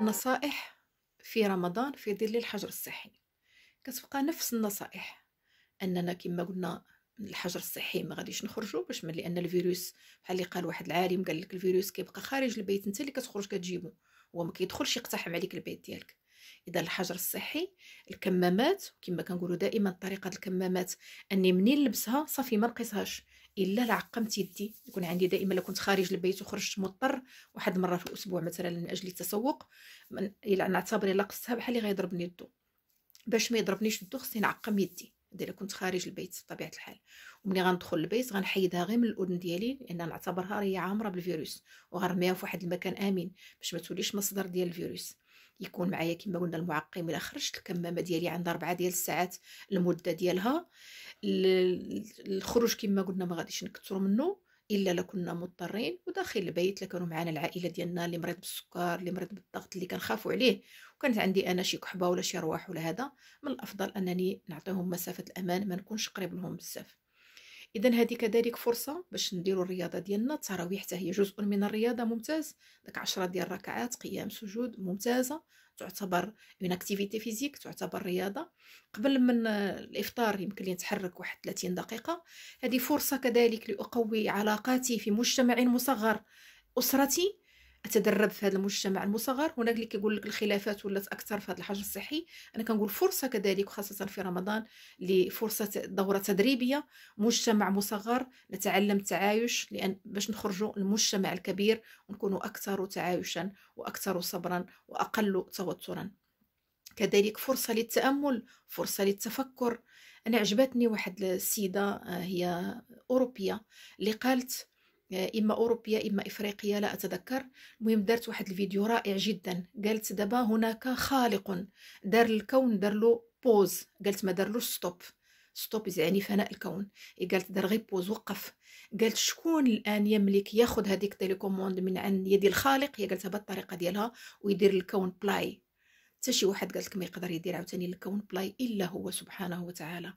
نصائح في رمضان في ظل الحجر الصحي كتبقى نفس النصائح اننا كما قلنا الحجر الصحي ما غاديش نخرجوا باش من لان الفيروس بحال اللي قال واحد العالم قال لك الفيروس كيبقى خارج البيت انت اللي كتخرج كتجيبو هو ما كيدخلش يقتحم عليك البيت ديالك اذا الحجر الصحي الكمامات كما كنقولوا دائما طريقه الكمامات اني منين نلبسها صافي ما نقيسهاش الا لعقمت يدي يكون عندي دائما لكنت كنت خارج البيت وخرجت مضطر واحد المره في الاسبوع مثلا من اجل التسوق من الا نعتبر الا قصتها بحال اللي غيضربني الضو باش ما يضربنيش الضو خصني نعقم يدي الا كنت خارج البيت بطبيعه الحال وملي غندخل البيت غنحيدها غير من الاذن ديالي لان نعتبرها راهي عامره بالفيروس وغنرميها في واحد المكان امن باش ما توليش مصدر ديال الفيروس يكون معايا كما قلنا المعقم الا خرجت الكمامه ديالي عندها ربعة ديال الساعات المده ديالها الخروج كما قلنا ما غاديش نكثر منه الا لكنا مضطرين وداخل البيت لكانوا معانا معنا العائله ديالنا اللي مريض بالسكر اللي مريض بالضغط اللي كنخافوا عليه وكانت عندي انا شي كحبه ولا شي رواح ولا هذا من الافضل انني نعطيهم مسافه الامان ما نكونش قريب لهم بزاف اذا هذه كذلك فرصه باش نديروا الرياضه ديالنا التراويح حتى هي جزء من الرياضه ممتاز داك 10 ديال الركعات قيام سجود ممتازه تعتبر اون اكتيفيتي فيزيك تعتبر رياضه قبل من الافطار يمكن لي نتحرك واحد 30 دقيقه هذه فرصه كذلك لاقوي علاقاتي في مجتمع مصغر اسرتي اتدرب في هذا المجتمع المصغر هناك اللي كيقول لك الخلافات ولات اكثر في هذا الحجر الصحي انا كنقول فرصه كذلك وخاصه في رمضان لفرصه دوره تدريبيه مجتمع مصغر نتعلم التعايش لان باش نخرجوا المجتمع الكبير ونكونوا اكثر تعايشا واكثر صبرا واقل توترا كذلك فرصه للتامل فرصه للتفكر انا عجبتني واحد السيده آه، هي اوروبيه اللي قالت آه، اما اوروبيه اما افريقيه لا اتذكر المهم دارت واحد الفيديو رائع جدا قالت دابا هناك خالق دار الكون دار له بوز قالت ما دارلوش ستوب ستوب يعني فناء الكون قالت دار غير بوز وقف قالت شكون الان يملك ياخذ هذيك تيليكوموند من عند يد الخالق هي قالتها بالطريقه ديالها ويدير الكون بلاي حتى شي واحد قالت لك ما يقدر يدير عاوتاني الكون بلاي الا هو سبحانه وتعالى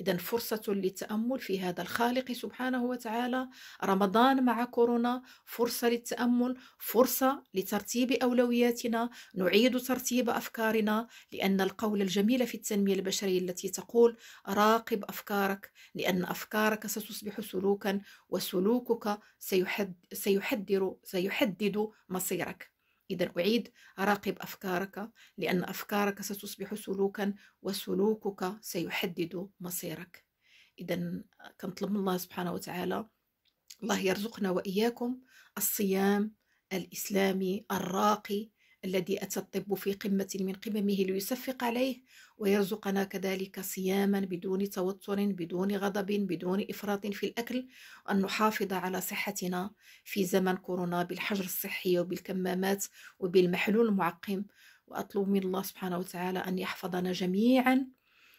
إذا فرصة للتأمل في هذا الخالق سبحانه وتعالى رمضان مع كورونا فرصة للتأمل فرصة لترتيب أولوياتنا نعيد ترتيب أفكارنا لأن القول الجميل في التنمية البشرية التي تقول راقب أفكارك لأن أفكارك ستصبح سلوكا وسلوكك سيحد سيحدر سيحدد مصيرك إذا أعيد راقب أفكارك لأن أفكارك ستصبح سلوكا وسلوكك سيحدد مصيرك إذا كنطلب من الله سبحانه وتعالى الله يرزقنا وإياكم الصيام الإسلامي الراقي الذي أتى الطب في قمة من قممه ليصفق عليه ويرزقنا كذلك صياما بدون توتر بدون غضب بدون إفراط في الأكل أن نحافظ على صحتنا في زمن كورونا بالحجر الصحي وبالكمامات وبالمحلول المعقم وأطلب من الله سبحانه وتعالى أن يحفظنا جميعا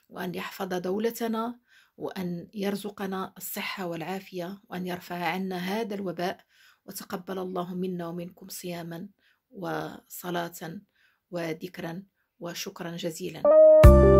وأن يحفظ دولتنا وأن يرزقنا الصحة والعافية وأن يرفع عنا هذا الوباء وتقبل الله منا ومنكم صياما وصلاة وذكرا وشكرا جزيلا